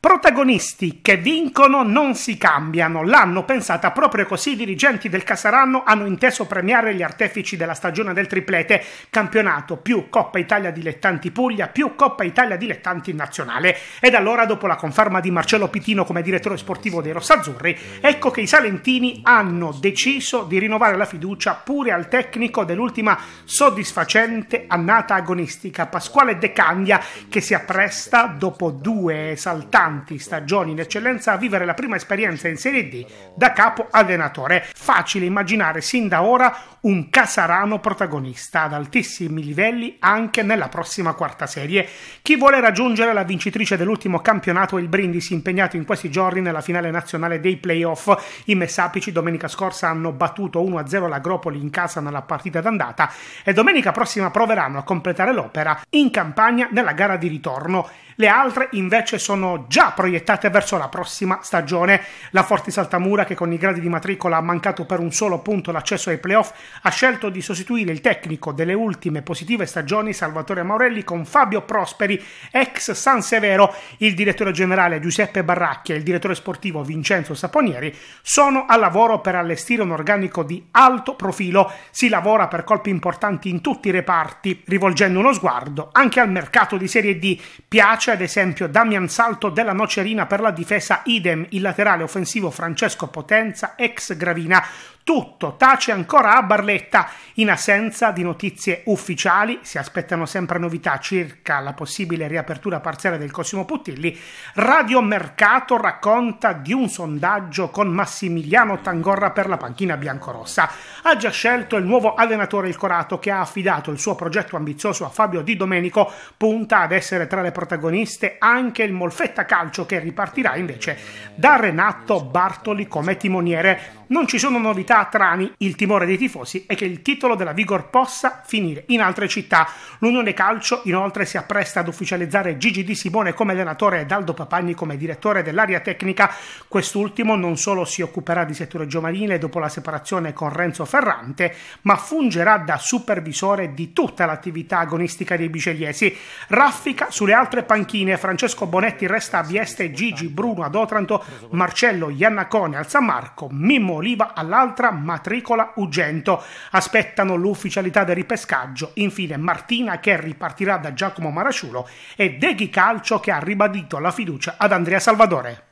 Protagonisti che vincono non si cambiano, l'hanno pensata proprio così i dirigenti del Casaranno hanno inteso premiare gli artefici della stagione del triplete, campionato più Coppa Italia Dilettanti Puglia più Coppa Italia Dilettanti Nazionale. Ed allora, dopo la conferma di Marcello Pitino come direttore sportivo dei Rossazzurri, ecco che i salentini hanno deciso di rinnovare la fiducia pure al tecnico dell'ultima soddisfacente annata agonistica, Pasquale De Candia, che si appresta dopo due saltanti importanti stagioni in eccellenza a vivere la prima esperienza in Serie D da capo allenatore. Facile immaginare sin da ora un Casarano protagonista ad altissimi livelli anche nella prossima quarta serie. Chi vuole raggiungere la vincitrice dell'ultimo campionato è il Brindisi impegnato in questi giorni nella finale nazionale dei playoff. I Messapici domenica scorsa hanno battuto 1-0 l'Agropoli in casa nella partita d'andata e domenica prossima proveranno a completare l'opera in campagna nella gara di ritorno. Le altre invece sono già già proiettate verso la prossima stagione. La Forti Saltamura, che con i gradi di matricola ha mancato per un solo punto l'accesso ai playoff, ha scelto di sostituire il tecnico delle ultime positive stagioni, Salvatore Maurelli, con Fabio Prosperi, ex San Severo. Il direttore generale Giuseppe Barracchi e il direttore sportivo Vincenzo Saponieri sono al lavoro per allestire un organico di alto profilo. Si lavora per colpi importanti in tutti i reparti, rivolgendo uno sguardo anche al mercato di Serie D. Piace ad esempio Damian Salto della della Nocerina per la difesa idem il laterale offensivo Francesco Potenza ex Gravina tutto tace ancora a Barletta. In assenza di notizie ufficiali, si aspettano sempre novità circa la possibile riapertura parziale del Cosimo Puttilli. Radio Mercato racconta di un sondaggio con Massimiliano Tangorra per la panchina biancorossa. Ha già scelto il nuovo allenatore il Corato che ha affidato il suo progetto ambizioso a Fabio Di Domenico, punta ad essere tra le protagoniste anche il Molfetta Calcio che ripartirà invece da Renato Bartoli come timoniere. Non ci sono novità da Trani il timore dei tifosi è che il titolo della Vigor possa finire in altre città. L'Unione Calcio inoltre si appresta ad ufficializzare Gigi Di Simone come allenatore e Daldo Papagni come direttore dell'area tecnica. Quest'ultimo non solo si occuperà di settore giovanile dopo la separazione con Renzo Ferrante, ma fungerà da supervisore di tutta l'attività agonistica dei bicegliesi. Raffica sulle altre panchine Francesco Bonetti resta a Vieste, Gigi Bruno ad Otranto, Marcello Iannacone al San Marco, Mimmo Oliva all'altra Squadra matricola Ugento. Aspettano l'ufficialità del ripescaggio. Infine Martina che ripartirà da Giacomo Marasciulo e Deghi Calcio che ha ribadito la fiducia ad Andrea Salvatore.